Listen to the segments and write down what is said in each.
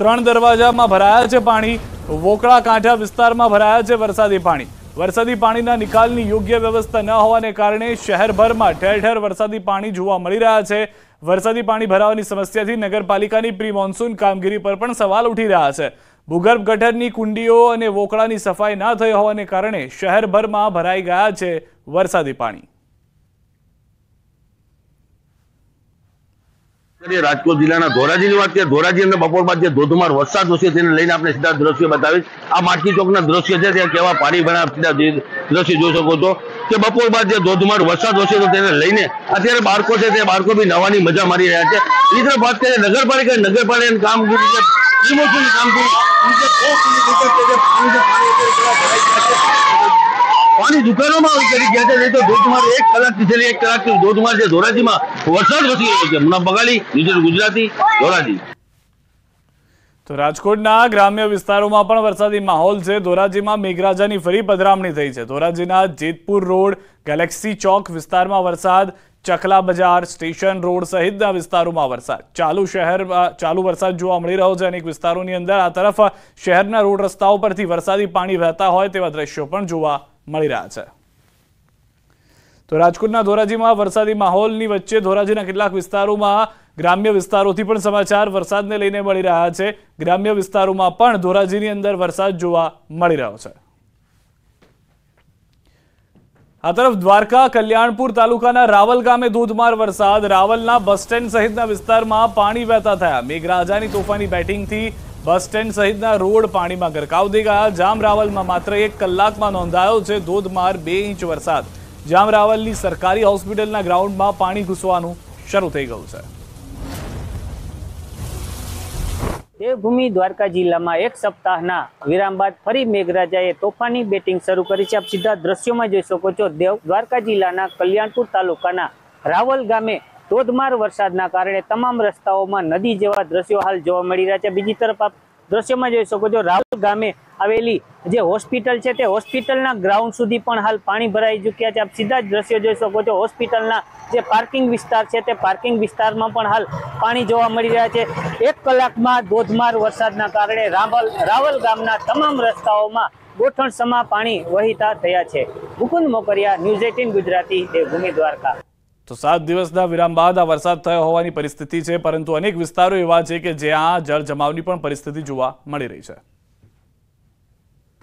ત્રણ દરવાજામાં ભરાયા છે પાણી વોકળા કાંઠા વિસ્તારમાં ભરાયા છે વરસાદી પાણી વરસાદી પાણીના નિકાલની યોગ્ય વ્યવસ્થા ન હોવાને કારણે શહેરભરમાં ઠેર ઠેર વરસાદી પાણી જોવા મળી રહ્યા છે વરસાદી પાણી ભરાવાની સમસ્યાથી નગરપાલિકાની પ્રી મોન્સૂન કામગીરી પર પણ સવાલ ઉઠી રહ્યા છે ભૂગર્ભ ગટરની કુંડીઓ અને વોકળાની સફાઈ ના થઈ હોવાને કારણે શહેરભરમાં ભરાઈ ગયા છે વરસાદી પાણી રાજકોટ જિલ્લાના ધોરાજીની વાત કરીએ ધોરાજી અને બપોર બાદ જે ધોધમાર વરસાદ વસ્યો તેને લઈને આપણે સીધા દ્રશ્ય બતાવીશ આ માટી ચોકના દ્રશ્ય છે ત્યાં કેવા પાણી ભરા સીધા દ્રશ્ય જોઈ શકો છો કે બપોર બાદ જે ધોધમાર વરસાદ વસ્યો તો તેને લઈને અત્યારે બાળકો છે તે બાળકો બી નવાની મજા મારી રહ્યા છે એ તરફ વાત કરીએ નગરપાલિકા નગરપાલિકાની કામગીરી છે ઇમોશનલ કામગીરી પાણી દુકાનોમાં આવી કરી ગયા છે નહીં તો ધોધમાર એક કલાકથી છેલ્લી એક કલાકથી ધોધમાર છે ધોરાજીમાં વરસાદ વસી રહ્યો છે મુના બગાલી ન્યૂઝ ગુજરાતી ધોરાજી તો રાજકોટના ગ્રામ્ય વિસ્તારોમાં પણ વરસાદી માહોલ છે ધોરાજીમાં મેઘરાજાની ફરી પધરામણી થઈ છે ધોરાજીના જેતપુર રોડ ગેલેક્સી ચોક વિસ્તારમાં વરસાદ ચકલા બજાર સ્ટેશન રોડ સહિતના વિસ્તારોમાં વરસાદ ચાલુ શહેરમાં ચાલુ વરસાદ જોવા મળી રહ્યો છે અનેક વિસ્તારોની અંદર આ તરફ શહેરના રોડ રસ્તાઓ પરથી વરસાદી પાણી વહેતા હોય તેવા દ્રશ્યો પણ જોવા મળી રહ્યા છે તો રાજકોટના ધોરાજીમાં વરસાદી માહોલની વચ્ચે ધોરાજીના કેટલાક વિસ્તારોમાં ગ્રામ્ય વિસ્તારોથી પણ સમાચાર વરસાદને લઈને મળી રહ્યા છે ગ્રામ્ય વિસ્તારોમાં પણ ધોરાજીની અંદર વરસાદ જોવા મળી રહ્યો છે આ તરફ દ્વારકા કલ્યાણપુર તાલુકાના રાવલ ગામે ધોધમાર વરસાદ રાવલના બસ સ્ટેન્ડ સહિતના વિસ્તારમાં પાણી વહેતા થયા મેઘરાજાની તોફાની બેટિંગથી બસ સ્ટેન્ડ સહિતના રોડ પાણીમાં ગરકાવ ગરકાવથી ગયા જામરાવલમાં માત્ર એક કલાકમાં નોંધાયો છે ધોધમાર બે ઇંચ વરસાદ જામરાવલની સરકારી હોસ્પિટલના ગ્રાઉન્ડમાં પાણી ઘૂસવાનું શરૂ થઈ ગયું છે દેવભૂમિ દ્વારકા જિલ્લામાં એક સપ્તાહના વિરામ બાદ ફરી મેઘરાજાએ તોફાની બેટિંગ શરૂ કરી છે આપ સીધા દ્રશ્યોમાં જોઈ શકો છો દેવ દ્વારકા જિલ્લાના કલ્યાણપુર તાલુકાના રાવલ ગામે ધોધમાર વરસાદના કારણે તમામ રસ્તાઓમાં નદી જેવા દ્રશ્યો હાલ જોવા મળી રહ્યા છે બીજી તરફ આપ દ્રશ્યમાં જોઈ શકો છો રાહુલ ગામે આવેલી જે હોસ્પિટલ છે તે હોસ્પિટલના ગ્રાઉન્ડ સુધી પણ હાલ પાણી ભરાઈ ચૂક્યા છે આપ સીધા જ દ્રશ્યો જોઈ શકો છો હોસ્પિટલના જે પાર્કિંગ વિસ્તાર છે તે પાર્કિંગ વિસ્તારમાં પણ હાલ પાણી જોવા મળી રહ્યા છે એક કલાકમાં ધોધમાર વરસાદના કારણે રાવલ રાવલ ગામના તમામ રસ્તાઓમાં ગોઠણસમાં પાણી વહીતા થયા છે મુકુંદ મોકરિયા ન્યૂઝ એટીન ગુજરાતી દેવભૂમિ દ્વારકા તો સાત દિવસના વિરામ બાદ આ વરસાદ થયો હોવાની પરિસ્થિતિ છે પરંતુ અનેક વિસ્તારો એવા છે કે જ્યાં જળજમાવની પણ પરિસ્થિતિ જોવા મળી રહી છે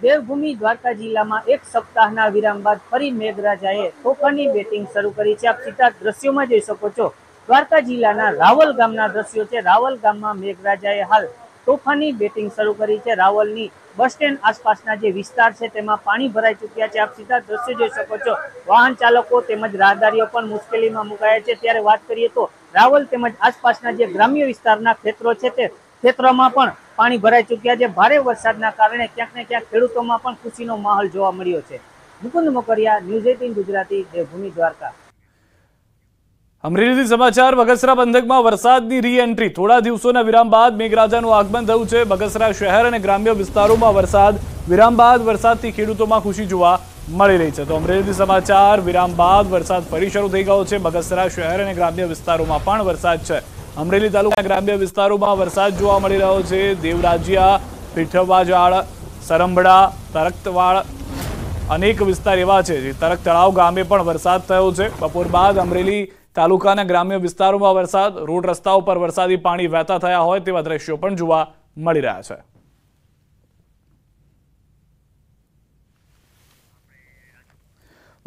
દેવભૂમિ દ્વારકા જિલ્લામાં એક સપ્તાહના વિરામ બાદ ફરી મેઘરાજાએ ખોખરની બેટિંગ શરૂ કરી છે આપ સીધા દ્રશ્યોમાં જોઈ શકો છો દ્વારકા જિલ્લાના રાવલ ગામના દ્રશ્યો છે રાવલ ગામમાં મેઘરાજાએ હાલ તોફાની બેટિંગ શરૂ કરી છે રાવલની બસ સ્ટેન્ડ આસપાસના જે વિસ્તાર છે તેમાં પાણી ભરાઈ ચૂક્યા છે આપ સીધા દ્રશ્ય જોઈ શકો છો વાહન ચાલકો તેમજ રાહદારીઓ પણ મુશ્કેલીમાં મુકાયા છે ત્યારે વાત કરીએ તો રાવલ તેમજ આસપાસના જે ગ્રામ્ય વિસ્તારના ક્ષેત્રો છે તે ક્ષેત્રમાં પણ પાણી ભરાઈ ચૂક્યા છે ભારે વરસાદના કારણે ક્યાંક ને ક્યાંક ખેડૂતોમાં પણ ખુશીનો માહોલ જોવા મળ્યો છે મુકુંદ મોકરિયા ન્યૂઝ એટીન ગુજરાતી દેવભૂમિ દ્વારકા અમરેલીથી સમાચાર બગસરા પંથકમાં વરસાદની રી એન્ટ્રી થોડા દિવસોના વિરામ બાદ મેઘરાજાનું આગમન થયું છે બગસરા શહેર અને ગ્રામ્ય વિસ્તારોમાં વરસાદ વિરામ બાદ વરસાદથી ખેડૂતોમાં ખુશી જોવા મળી રહી છે તો અમરેલીથી સમાચાર વિરામ બાદ વરસાદ ફરી શરૂ થઈ ગયો છે બગસરા શહેર અને ગ્રામ્ય વિસ્તારોમાં પણ વરસાદ છે અમરેલી તાલુકાના ગ્રામ્ય વિસ્તારોમાં વરસાદ જોવા મળી રહ્યો છે દેવરાજિયા પીઠવાજાળ સરંભડા તરક્તવાળ અનેક વિસ્તાર એવા છે જે તરક તળાવ ગામે પણ વરસાદ થયો છે બપોર બાદ અમરેલી તાલુકાના ગ્રામ્ય વિસ્તારોમાં વરસાદ રોડ રસ્તા ઉપર વરસાદી પાણી વહેતા થયા હોય તેવા દ્રશ્યો પણ જોવા મળી રહ્યા છે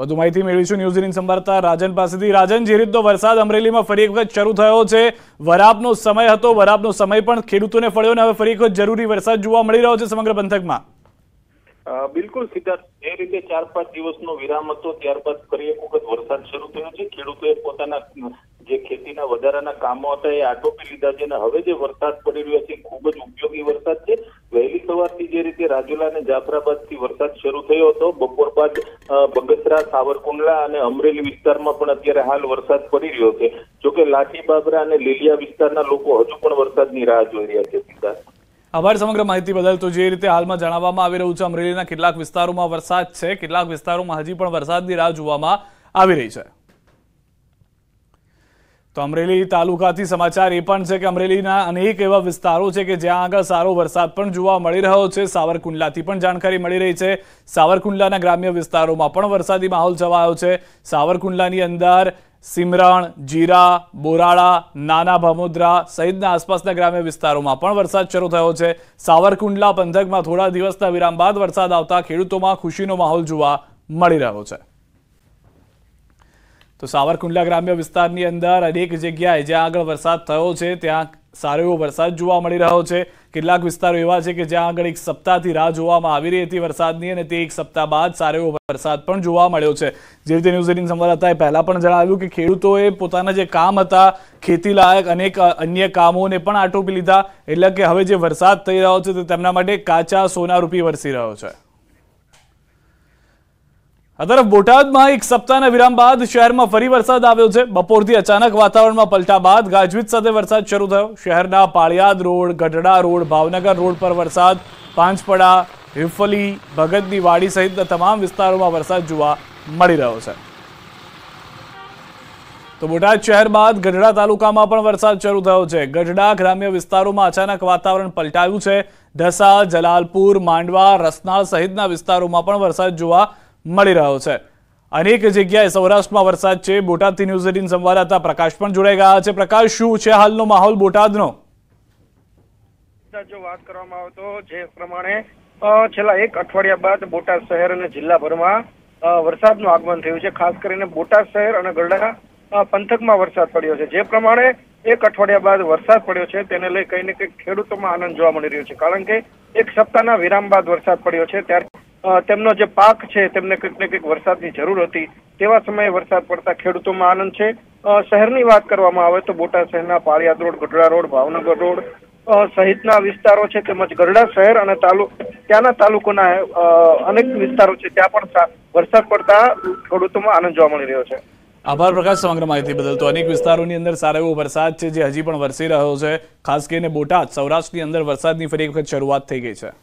વધુ માહિતી મેળવીશું ન્યૂઝીલેન્ડ સંભાળતા રાજન પાસેથી રાજન જે રીતનો વરસાદ અમરેલીમાં ફરી એક વખત શરૂ થયો છે વરાપનો સમય હતો વરાપનો સમય પણ ખેડૂતોને ફળ્યો અને હવે ફરી એક વખત જરૂરી વરસાદ જોવા મળી રહ્યો છે સમગ્ર પંથકમાં બિલકુલ સિદ્ધાર્થ જે રીતે ચાર પાંચ દિવસનો વિરામ હતો ત્યારબાદ ફરી એક વખત વરસાદ શરૂ થયો છે ખેડૂતોએ પોતાના જે ખેતીના વધારાના કામો હતા એ આટોપી લીધા છે અને હવે જે વરસાદ પડી રહ્યો છે ખૂબ જ ઉપયોગી વરસાદ છે વહેલી સવારથી જે રીતે રાજુલા અને જાફરાબાદથી વરસાદ શરૂ થયો હતો બપોર બાદ બગસરા સાવરકુંડલા અને અમરેલી વિસ્તારમાં પણ અત્યારે હાલ વરસાદ પડી રહ્યો છે જોકે લાઠી બાબરા અને લીલિયા વિસ્તારના લોકો હજુ પણ વરસાદની રાહ જોઈ રહ્યા છે સિદ્ધાર્થ આભાર સમગ્ર માહિતી બદલ તો જે રીતે હાલમાં જણાવવામાં આવી રહ્યું છે અમરેલીના કેટલાક વિસ્તારોમાં વરસાદ છે કેટલાક વિસ્તારોમાં હજી પણ વરસાદની રાહ જોવામાં આવી રહી છે તો અમરેલી તાલુકાથી સમાચાર એ પણ છે કે અમરેલીના અનેક એવા વિસ્તારો છે કે જ્યાં આગળ સારો વરસાદ પણ જોવા મળી રહ્યો છે સાવરકુંડલાથી પણ જાણકારી મળી રહી છે સાવરકુંડલાના ગ્રામ્ય વિસ્તારોમાં પણ વરસાદી માહોલ છવાયો છે સાવરકુંડલાની અંદર સિમરણ જીરા બોરાળા નાના ભમોદરા સહિતના આસપાસના ગ્રામ્ય વિસ્તારોમાં પણ વરસાદ શરૂ થયો છે સાવરકુંડલા પંથકમાં થોડા દિવસના વિરામ બાદ વરસાદ આવતા ખેડૂતોમાં ખુશીનો માહોલ જોવા મળી રહ્યો છે તો સાવરકુંડલા ગ્રામ્ય વિસ્તારની અંદર અનેક જગ્યાએ જ્યાં આગળ વરસાદ થયો છે ત્યાં સારો એવો વરસાદ જોવા મળી રહ્યો છે કેટલાક વિસ્તારો એવા છે કે જ્યાં આગળ એક સપ્તાહથી રાહ જોવામાં આવી રહી હતી વરસાદની અને તે એક સપ્તાહ બાદ સારો એવો વરસાદ પણ જોવા મળ્યો છે જે રીતે ન્યૂઝ એટીન સંવાદદાતાએ પહેલાં પણ જણાવ્યું કે ખેડૂતોએ પોતાના જે કામ હતા ખેતીલાયક અનેક અન્ય કામોને પણ આટોપી લીધા એટલે કે હવે જે વરસાદ થઈ રહ્યો છે તે તેમના માટે કાચા સોના રૂપી વરસી રહ્યો છે આ તરફ બોટાદમાં એક સપ્તાહના વિરામ બાદ શહેરમાં ફરી વરસાદ આવ્યો છે બપોરથી અચાનક વાતાવરણમાં પલટા બાદ ગાજવીજ સાથે વરસાદ શરૂ થયો શહેરના Paliyad road Gadhada road Bhavnagar road પર વરસાદ પાંચપડા હિફલી ભગતની વાડી સહિતના તમામ વિસ્તારોમાં વરસાદ જોવા મળી રહ્યો છે તો બોટાદ શહેર બાદ ગઢડા તાલુકામાં પણ વરસાદ શરૂ થયો છે ગઢડા ગ્રામ્ય વિસ્તારોમાં અચાનક વાતાવરણ પલટાયું છે ઢસા જલાલપુર માંડવા રસનાળ સહિતના વિસ્તારોમાં પણ વરસાદ જોવા મળી રહ્યો છે અનેક જગ્યાએ સૌરાષ્ટ્રમાં વરસાદ છે બોટાદથી ન્યૂઝ એટીન સંવાદદાતા પ્રકાશ પણ જોડાઈ ગયા છે પ્રકાશ શું છે હાલનો માહોલ બોટાદનો જો વાત કરવામાં આવે તો જે પ્રમાણે છેલ્લા એક અઠવાડિયા બાદ બોટાદ શહેર અને જિલ્લાભરમાં વરસાદનું આગમન થયું છે ખાસ કરીને બોટાદ શહેર અને ગરડા પંથકમાં વરસાદ પડ્યો છે જે પ્રમાણે એક અઠવાડિયા બાદ વરસાદ પડ્યો છે તેને લઈ કંઈ ને કંઈક ખેડૂતોમાં આનંદ જોવા મળી રહ્યો છે કારણ કે એક સપ્તાહના વિરામ બાદ વરસાદ પડ્યો છે ત્યારે તેમનો જે પાક છે તેમને કંઈક ને કંઈક વરસાદની જરૂર હતી તેવા સમયે વરસાદ પડતા ખેડૂતોમાં આનંદ છે શહેરની વાત કરવામાં આવે તો બોટાદ શહેરના Paliyad road Gadhada road Bhavnagar road સહિતના વિસ્તારો છે તેમજ ગઢડા શહેર અને તાલુક ત્યાંના તાલુકોના અનેક વિસ્તારો છે ત્યાં પણ વરસાદ પડતા ખેડૂતોમાં આનંદ જોવા મળી રહ્યો છે આભાર પ્રકાશ સમગ્ર માહિતી બદલ તો અનેક વિસ્તારોની અંદર સારો એવો વરસાદ છે જે હજી પણ વરસી રહ્યો છે ખાસ કરીને બોટાદ સૌરાષ્ટ્રની અંદર વરસાદની ફરી એક વખત શરૂઆત થઈ ગઈ છે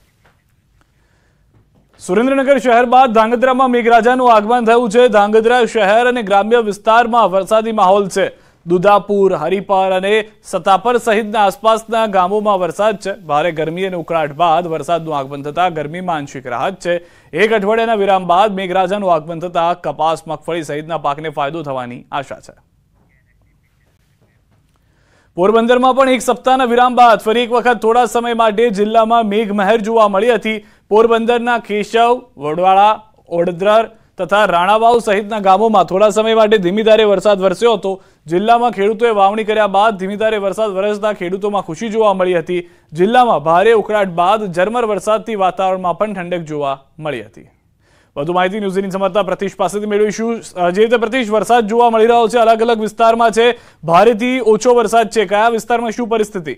સુરેન્દ્રનગર શહેર બાદ ધાંગધ્રામાં મેઘરાજાનું આગમન થયું છે ધાંગધ્રા શહેર અને ગ્રામ્ય વિસ્તારમાં વરસાદી માહોલ છે દુધાપુર હરિપર અને સતાપર સહિતના આસપાસના ગામોમાં વરસાદ છે ભારે ગરમી અને ઉકળાટ બાદ વરસાદનું આગમન થતાં ગરમીમાં આંશિક રાહત છે એક અઠવાડિયાના વિરામ બાદ મેઘરાજાનું આગમન થતાં કપાસ મગફળી સહિતના પાકને ફાયદો થવાની આશા છે પોરબંદરમાં પણ એક સપ્તાહના વિરામ બાદ ફરી એક વખત થોડા સમય માટે જિલ્લામાં મેઘમહેર જોવા મળી હતી પોરબંદરના કેશવ વડવાળા ઓડદ્રર તથા રાણાવાવ સહિતના ગામોમાં થોડા સમય માટે ધીમીધારે વરસાદ વરસ્યો હતો જિલ્લામાં ખેડૂતોએ વાવણી કર્યા બાદ ધીમીધારે વરસાદ વરસતા ખેડૂતોમાં ખુશી જોવા મળી હતી જિલ્લામાં ભારે ઉકળાટ બાદ ઝરમર વરસાદથી વાતાવરણમાં પણ ઠંડક જોવા મળી હતી વધુ માહિતી ન્યૂઝીની સમર્થા પ્રતિશ પાસેથી મેળવીશું જે રીતે પ્રતિશ વરસાદ જોવા મળી રહ્યો છે અલગ અલગ વિસ્તારમાં છે ભારેથી ઓછો વરસાદ છે કયા વિસ્તારમાં શું પરિસ્થિતિ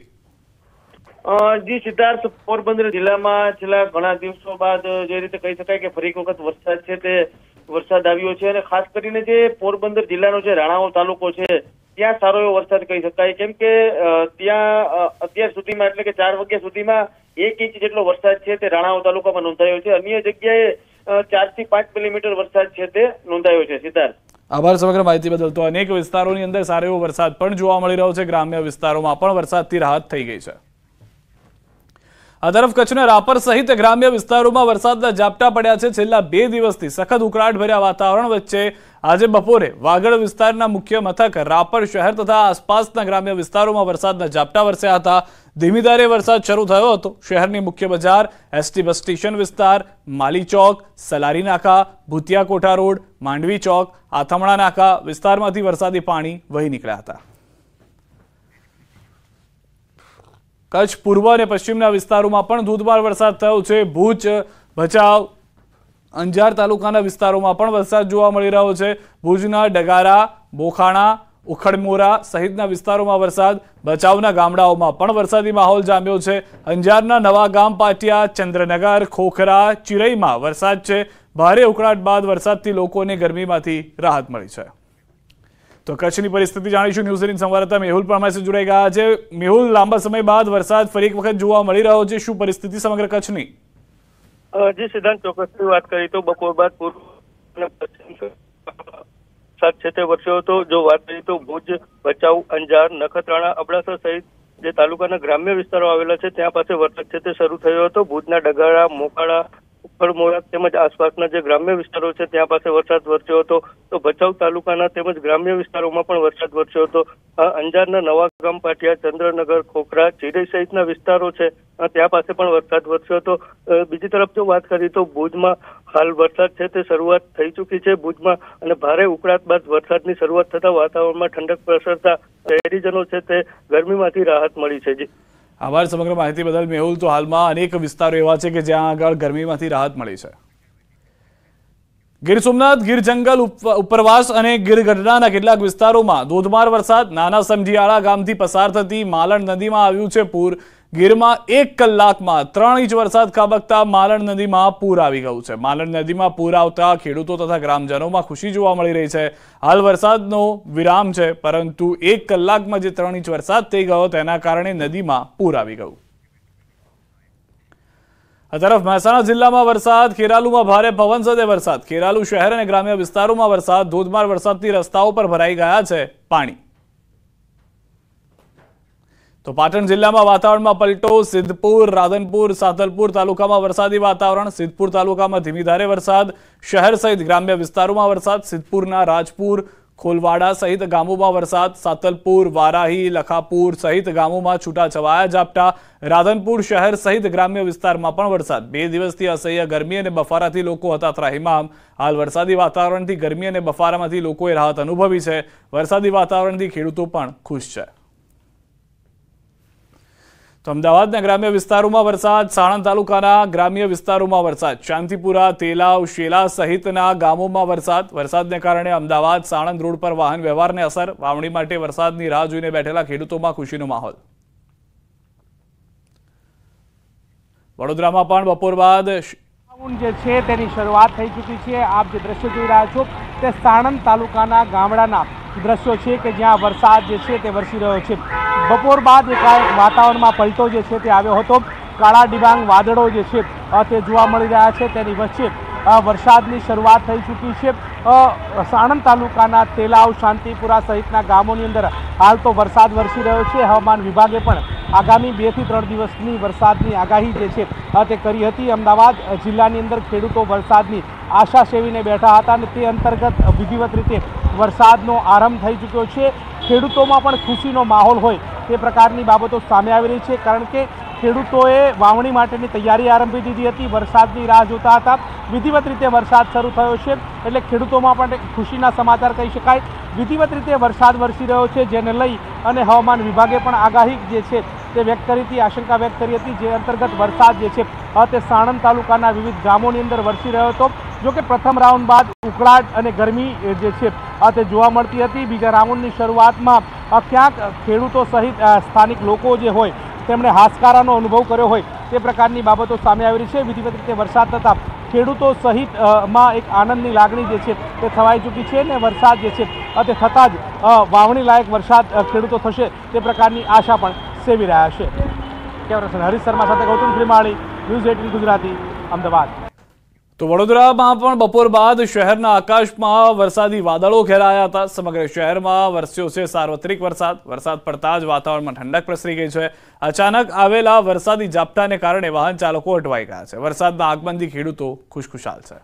જી સિદ્ધાર્થ પોરબંદર જિલ્લામાં છેલ્લા ઘણા દિવસો બાદ જે રીતે કહી શકાય કે ફરી એક વખત વરસાદ છે તે વરસાદ આવ્યો છે અને ખાસ કરીને જે પોરબંદર જિલ્લાનો જે રાણાઓ તાલુકો છે ત્યાં સારો એવો વરસાદ કહી શકાય કેમ કે ત્યાં અત્યાર સુધીમાં એટલે કે ચાર વાગ્યા સુધીમાં એક ઇંચ જેટલો વરસાદ છે તે રાણાઓ તાલુકામાં નોંધાયો છે અન્ય જગ્યાએ ચાર થી પાંચ મિલીમીટર વરસાદ છે તે નોંધાયો છે સિદ્ધાર્થ આભાર સમગ્ર માહિતી બદલ તો અનેક વિસ્તારોની અંદર સારો એવો વરસાદ પણ જોવા મળી રહ્યો છે ગ્રામ્ય વિસ્તારોમાં પણ વરસાદથી રાહત થઈ ગઈ છે આ તરફ કચ્છના રાપર સહિત ગ્રામ્ય વિસ્તારોમાં વરસાદના ઝાપટા પડ્યા છે છેલ્લા બે દિવસથી સખત ઉકળાટભર્યા વાતાવરણ વચ્ચે આજે બપોરે વાગડ વિસ્તારના મુખ્ય મથક રાપર શહેર તથા આસપાસના ગ્રામ્ય વિસ્તારોમાં વરસાદના ઝાપટા વરસ્યા હતા ધીમી વરસાદ શરૂ થયો હતો શહેરની મુખ્ય બજાર એસટી બસ સ્ટેશન વિસ્તાર માલી ચોક સલારી નાકા ભૂતિયા કોઠા રોડ માંડવી ચોક આથમણા નાકા વિસ્તારમાંથી વરસાદી પાણી વહી નીકળ્યા હતા કચ્છ પૂર્વ અને પશ્ચિમના વિસ્તારોમાં પણ ધોધમાર વરસાદ થયો છે ભુજ ભચાઉ અંજાર તાલુકાના વિસ્તારોમાં પણ વરસાદ જોવા મળી રહ્યો છે ભુજના ડગારા બોખાણા ઉખડમોરા સહિતના વિસ્તારોમાં વરસાદ ભચાઉના ગામડાઓમાં પણ વરસાદી માહોલ જામ્યો છે અંજારના નવા ગામ પાટિયા ચંદ્રનગર ખોખરા ચિરઈમાં વરસાદ છે ભારે ઉકળાટ બાદ વરસાદથી લોકોને ગરમીમાંથી રાહત મળી છે તો કચ્છની પરિસ્થિતિ જાણીશું ન્યૂઝીલેન્ડ સંવાદદાતા મેહુલ પણ અમારી જોડાઈ ગયા છે મેહુલ લાંબા સમય બાદ વરસાદ ફરી એક વખત જોવા મળી રહ્યો છે શું પરિસ્થિતિ સમગ્ર કચ્છની જે સિદ્ધાંત ચોક્કસ વાત કરી તો બપોર બાદ પૂર્વ વરસાદ છે તે વરસ્યો હતો જો વાત કરીએ તો ભુજ ભચાઉ અંજાર નખત્રાણા અબડાસા સહિત જે તાલુકાના ગ્રામ્ય વિસ્તારો આવેલા છે ત્યાં પાસે વરસાદ છે તે શરૂ થયો હતો ભુજના ડગાળા મોકાળા ઉખડ મોરાદ તેમજ આસપાસના જે ગ્રામ્ય વિસ્તારો છે ત્યાં પાસે વરસાદ વરસ્યો હતો તો ભચાઉ તાલુકાના તેમજ ગ્રામ્ય વિસ્તારોમાં પણ વરસાદ વરસ્યો હતો અંજારના નવા ગામ પાટિયા ચંદ્રનગર ખોખરા ચીરઈ સહિતના વિસ્તારો છે ત્યાં પાસે પણ વરસાદ વરસ્યો હતો બીજી તરફ જો વાત કરીએ તો ભુજમાં હાલ વરસાદ છે તે શરૂઆત થઈ ચૂકી છે ભુજમાં અને ભારે ઉકળાટ બાદ વરસાદની શરૂઆત થતા વાતાવરણમાં ઠંડક પ્રસરતા શહેરીજનો છે તે ગરમીમાંથી રાહત મળી છે જી આભાર સમગ્ર માહિતી બદલ મેહુલ તો હાલમાં અનેક વિસ્તારો એવા છે કે જ્યાં આગળ ગરમીમાંથી રાહત મળી છે ગીર સોમનાથ ગીર જંગલ ઉપરવાસ અને ગીર ગઢડાના કેટલાક વિસ્તારોમાં ધોધમાર વરસાદ નાના સમઢિયાળા ગામથી પસાર થતી માલણ નદીમાં આવ્યું છે પૂર ગીરમાં એક કલાકમાં ત્રણ ઇંચ વરસાદ ખાબકતા માલણ નદીમાં પૂર આવી ગયું છે માલણ નદીમાં પૂર આવતા ખેડૂતો તથા ગ્રામજનોમાં ખુશી જોવા મળી રહી છે હાલ વરસાદનો વિરામ છે પરંતુ એક કલાકમાં જે ત્રણ ઇંચ વરસાદ થઈ ગયો તેના કારણે નદીમાં પૂર આવી ગયું આ તરફ મહેસાણા જિલ્લામાં વરસાદ ખેરાલુમાં ભારે પવન સાથે વરસાદ ખેરાલુ શહેર અને ગ્રામ્ય વિસ્તારોમાં વરસાદ ધોધમાર વરસાદથી રસ્તાઓ પર ભરાઈ ગયા છે પાણી તો પાટણ જિલ્લામાં વાતાવરણમાં પલટો સિદ્ધપુર રાધનપુર સાતલપુર તાલુકામાં વરસાદી વાતાવરણ સિદ્ધપુર તાલુકામાં ધીમી ધારે વરસાદ શહેર સહિત ગ્રામ્ય વિસ્તારોમાં વરસાદ સિદ્ધપુરના રાજપુર ખોલવાડા સહિત ગામોમાં વરસાદ સાતલપુર વારાહી લખાપુર સહિત ગામોમાં છૂટા છવાયા ઝાપટા રાધનપુર શહેર સહિત ગ્રામ્ય વિસ્તારમાં પણ વરસાદ બે દિવસથી અસહ્ય ગરમી અને બફારાથી લોકો હતા ત્રાહિમામ હાલ વરસાદી વાતાવરણથી ગરમી અને બફારામાંથી લોકોએ રાહત અનુભવી છે વરસાદી વાતાવરણથી ખેડૂતો પણ ખુશ છે તો અમદાવાદના ગ્રામ્ય વિસ્તારોમાં વરસાદ સાણંદ તાલુકાના ગ્રામ્ય વિસ્તારોમાં વરસાદ શાંતિપુરા તેલાવ શેલા સહિતના ગામોમાં વરસાદ વરસાદને કારણે અમદાવાદ સાણંદ રોડ પર વાહન વ્યવહારને અસર વાવણી માટે વરસાદની રાહ જોઈને બેઠેલા ખેડૂતોમાં ખુશીનો માહોલ વડોદરામાં પણ બપોર બાદ રાઉન્ડ જે છે તેની શરૂઆત થઈ ચૂકી છે આપ જે દ્રશ્યો જોઈ રહ્યા છો તે સાણંદ તાલુકાના ગામડાના દ્રશ્યો છે કે જ્યાં વરસાદ જે છે તે વરસી રહ્યો છે બપોર બાદ એકાએક વાતાવરણમાં પલટો જે છે તે આવ્યો હતો કાળા ડિબાંગ વાદળો જે છે તે જોવા મળી રહ્યા છે તેની વચ્ચે વરસાદની શરૂઆત થઈ ચૂકી છે સાણંદ તાલુકાના તેલાવ શાંતિપુરા સહિતના ગામોની અંદર હાલ તો વરસાદ વરસી રહ્યો છે હવામાન વિભાગે પણ આગામી બેથી ત્રણ દિવસની વરસાદની આગાહી જે છે તે કરી હતી અમદાવાદ જિલ્લાની અંદર ખેડૂતો વરસાદની આશા સેવીને બેઠા હતા અને તે અંતર્ગત વિધિવત રીતે વરસાદનો આરંભ થઈ ચૂક્યો છે ખેડૂતોમાં પણ ખુશીનો માહોલ હોય તે પ્રકારની બાબતો સામે આવી રહી છે કારણ કે ખેડૂતોએ વાવણી માટેની તૈયારી આરંભી દીધી હતી વરસાદની રાહ જોતા હતા વિધિવત રીતે વરસાદ શરૂ થયો છે એટલે ખેડૂતોમાં પણ ખુશીના સમાચાર કહી શકાય વિધિવત રીતે વરસાદ વરસી રહ્યો છે જેને લઈ અને હવામાન વિભાગે પણ આગાહી જે છે તે વ્યક્ત કરી હતી આશંકા વ્યક્ત કરી હતી જે અંતર્ગત વરસાદ જે છે તે સાણંદ તાલુકાના વિવિધ ગામોની અંદર વરસી રહ્યો હતો જો કે પ્રથમ રાઉન્ડ બાદ ઉકળાટ અને ગરમી જે છે તે જોવા મળતી હતી બીજા રાઉન્ડની શરૂઆતમાં ક્યાંક ખેડૂતો સહિત સ્થાનિક લોકો જે હોય તેમણે હાશકારાનો અનુભવ કર્યો હોય તે પ્રકારની બાબતો સામે આવી રહી છે વિધિવત રીતે વરસાદ થતાં ખેડૂતો સહિત માં એક આનંદની લાગણી જે છે તે થવાઈ ચૂકી છે અને વરસાદ જે છે તે થતાં જ વાવણી લાયક વરસાદ ખેડૂતો થશે તે પ્રકારની આશા પણ સેવી રહ્યા છે કેમેરા હરીશ શર્મા સાથે ગૌતમ શ્રીમાળી ન્યૂઝ એટીન ગુજરાતી અમદાવાદ તો વડોદરામાં પણ બપોર બાદ શહેરના આકાશમાં વરસાદી વાદળો ઘેરાયા હતા સમગ્ર શહેરમાં વરસ્યો છે સાર્વત્રિક વરસાદ વરસાદ પડતા જ વાતાવરણમાં ઠંડક પ્રસરી ગઈ છે અચાનક આવેલા વરસાદી ઝાપટાને કારણે વાહન ચાલકો અટવાઈ ગયા છે વરસાદના આગમનથી ખેડૂતો ખુશખુશાલ છે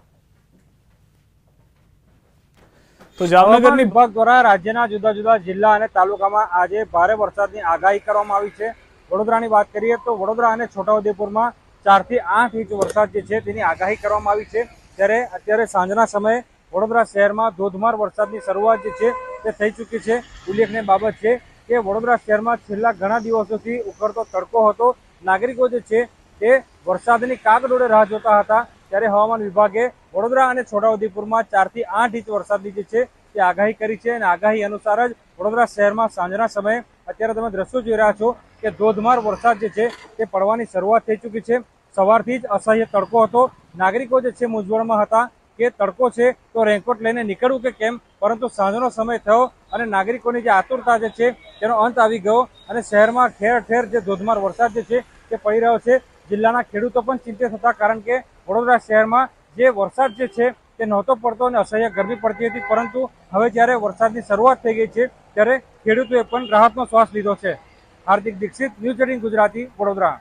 તો જામનગરની વિભાગ દ્વારા રાજ્યના જુદા જુદા જિલ્લા અને તાલુકામાં આજે ભારે વરસાદની આગાહી કરવામાં આવી છે વડોદરાની વાત કરીએ તો વડોદરા અને છોટાઉદેપુરમાં ચારથી આઠ ઇંચ વરસાદ જે છે તેની આગાહી કરવામાં આવી છે ત્યારે અત્યારે સાંજના સમયે વડોદરા શહેરમાં ધોધમાર વરસાદની શરૂઆત જે છે તે થઈ ચૂકી છે ઉલ્લેખનીય બાબત છે કે વડોદરા શહેરમાં છેલ્લા ઘણા દિવસોથી ઉકળતો તડકો હતો નાગરિકો જે છે તે વરસાદની કાગડોળે રાહ જોતા હતા ત્યારે હવામાન વિભાગે વડોદરા અને છોટાઉદેપુરમાં ચારથી આઠ ઇંચ વરસાદની જે છે તે આગાહી કરી છે અને આગાહી અનુસાર જ વડોદરા શહેરમાં સાંજના સમયે અત્યારે તમે દ્રશ્યો જોઈ રહ્યા છો કે ધોધમાર વરસાદ જે છે તે પડવાની શરૂઆત થઈ ચૂકી છે સવારથી જ અસહ્ય તડકો હતો નાગરિકો જે છે મૂંઝવણમાં હતા કે તડકો છે તો રેનકોટ લઈને નીકળવું કે કેમ પરંતુ સાંજનો સમય થયો અને નાગરિકોની જે આતુરતા જે છે તેનો અંત આવી ગયો અને શહેરમાં ઠેર ઠેર જે ધોધમાર વરસાદ જે છે તે પડી રહ્યો છે જિલ્લાના ખેડૂતો પણ ચિંતિત હતા કારણ કે વડોદરા શહેરમાં જે વરસાદ જે છે તે નહોતો પડતો અને અસહ્ય ગરમી પડતી હતી પરંતુ હવે જ્યારે વરસાદની શરૂઆત થઈ ગઈ છે ત્યારે ખેડૂતોએ પણ રાહતનો શ્વાસ લીધો છે હાર્દિક દીક્ષિત ન્યૂઝ એટીન ગુજરાતી વડોદરા